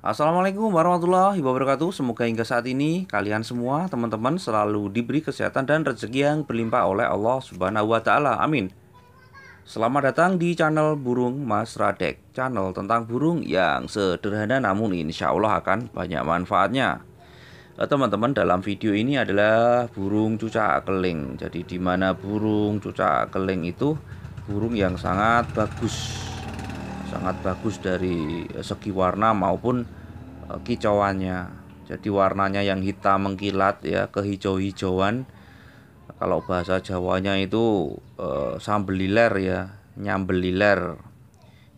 Assalamualaikum warahmatullahi wabarakatuh Semoga hingga saat ini kalian semua teman-teman selalu diberi kesehatan dan rezeki yang berlimpah oleh Allah subhanahu wa ta'ala Amin Selamat datang di channel Burung Mas Radek Channel tentang burung yang sederhana namun insya Allah akan banyak manfaatnya eh, Teman-teman dalam video ini adalah burung cucak keling Jadi dimana burung cucak keling itu burung yang sangat bagus sangat bagus dari eh, segi warna maupun eh, kicauannya jadi warnanya yang hitam mengkilat ya kehijau-hijauan kalau bahasa Jawanya itu e, eh, sambeliler ya nyambeliler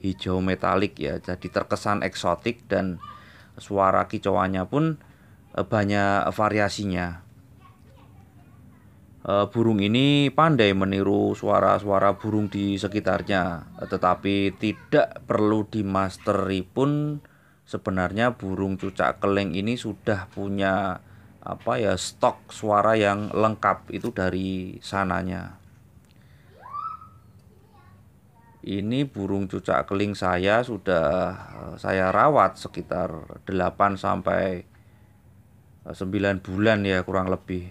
hijau metalik ya jadi terkesan eksotik dan suara kicauannya pun banyak variasinya Eh, burung ini pandai meniru suara-suara burung di sekitarnya, tetapi tidak perlu dimasteri pun sebenarnya burung cucak keleng ini sudah punya apa ya stok suara yang lengkap itu dari sananya. Ini burung cucak keling saya sudah eh, saya rawat sekitar 8 sampai 9 eh, bulan ya kurang lebih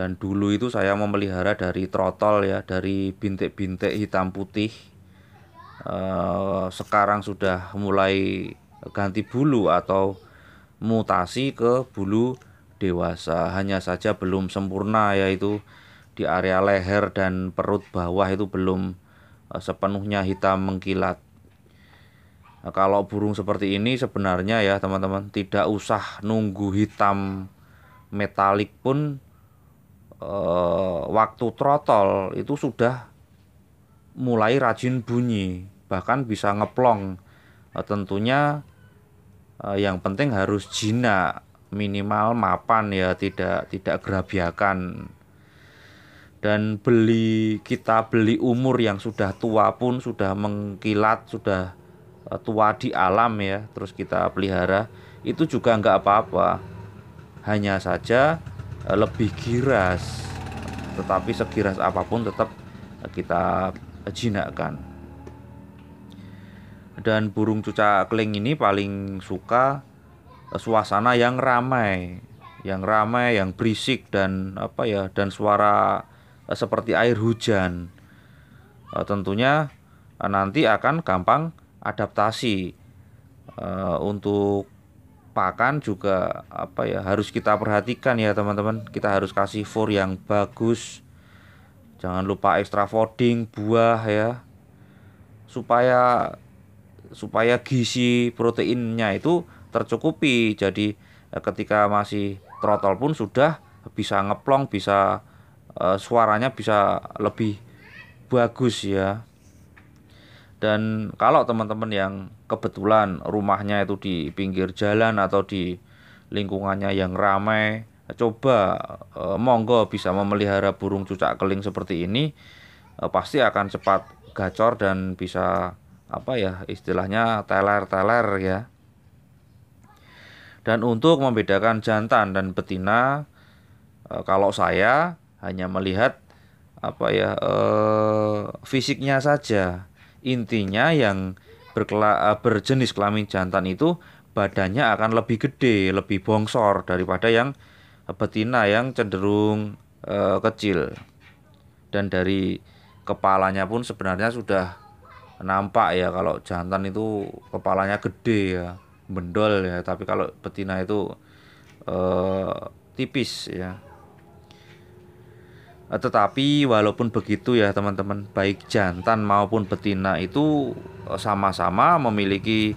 dan dulu itu saya memelihara dari trotol ya dari bintik-bintik hitam putih eh, sekarang sudah mulai ganti bulu atau mutasi ke bulu dewasa hanya saja belum sempurna yaitu di area leher dan perut bawah itu belum eh, sepenuhnya hitam mengkilat nah, kalau burung seperti ini sebenarnya ya teman-teman tidak usah nunggu hitam metalik pun Eh, waktu trotol itu sudah mulai rajin bunyi bahkan bisa ngeplong uh, tentunya uh, yang penting harus jinak minimal mapan ya tidak tidak gerabiakan dan beli kita beli umur yang sudah tua pun sudah mengkilat sudah tua di alam ya terus kita pelihara itu juga nggak apa-apa hanya saja Eh, lebih giras tetapi segiras apapun tetap eh, kita jinakkan dan burung cucak keling ini paling suka eh, suasana yang ramai yang ramai yang berisik dan apa ya dan suara seperti air hujan tentunya nanti akan gampang adaptasi untuk pakan juga apa ya harus kita perhatikan ya teman-teman kita harus kasih fur yang bagus jangan lupa ekstra fording buah ya supaya supaya gizi proteinnya itu tercukupi jadi eh, ketika masih trotol pun sudah bisa ngeplong bisa eh, suaranya bisa lebih bagus ya dan kalau teman-teman yang kebetulan rumahnya itu di pinggir jalan atau di lingkungannya yang ramai, coba e, monggo bisa memelihara burung cucak keling seperti ini e, pasti akan cepat gacor dan bisa apa ya istilahnya teler-teler ya. Dan untuk membedakan jantan dan betina, e, kalau saya hanya melihat apa ya e, fisiknya saja intinya yang berkela eh, berjenis kelamin jantan itu badannya akan lebih gede, lebih bongsor daripada yang betina yang cenderung e, kecil. Dan dari kepalanya pun sebenarnya sudah nampak ya kalau jantan itu kepalanya gede ya, bendol ya, tapi kalau betina itu e, tipis ya. Eh, tetapi walaupun begitu ya teman-teman, baik jantan maupun betina itu eh, sama-sama memiliki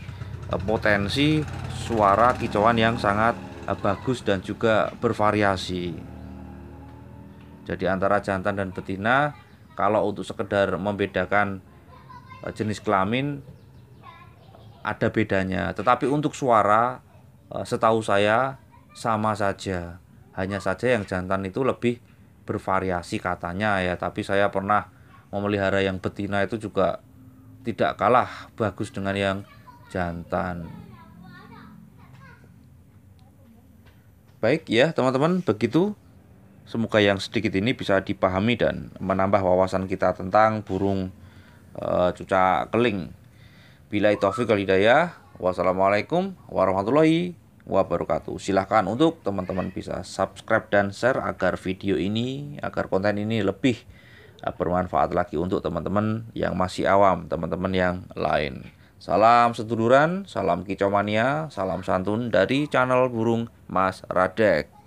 eh, potensi suara kicauan yang sangat bagus dan juga bervariasi. Jadi antara jantan dan betina kalau untuk sekedar membedakan jenis kelamin ada bedanya. Tetapi untuk suara setahu saya sama saja. Hanya saja yang jantan itu lebih bervariasi katanya ya tapi saya pernah memelihara yang betina itu juga tidak kalah bagus dengan yang jantan baik ya teman-teman begitu semoga yang sedikit ini bisa dipahami dan menambah wawasan kita tentang burung e, cucak keling bila itu hidayah wassalamualaikum warahmatullahi wabarakatuh. Silahkan untuk teman-teman bisa subscribe dan share agar video ini, agar konten ini lebih eh, bermanfaat lagi untuk teman-teman yang masih awam, teman-teman yang lain. Salam seduluran, salam kicomania, salam santun dari channel Burung Mas Radek.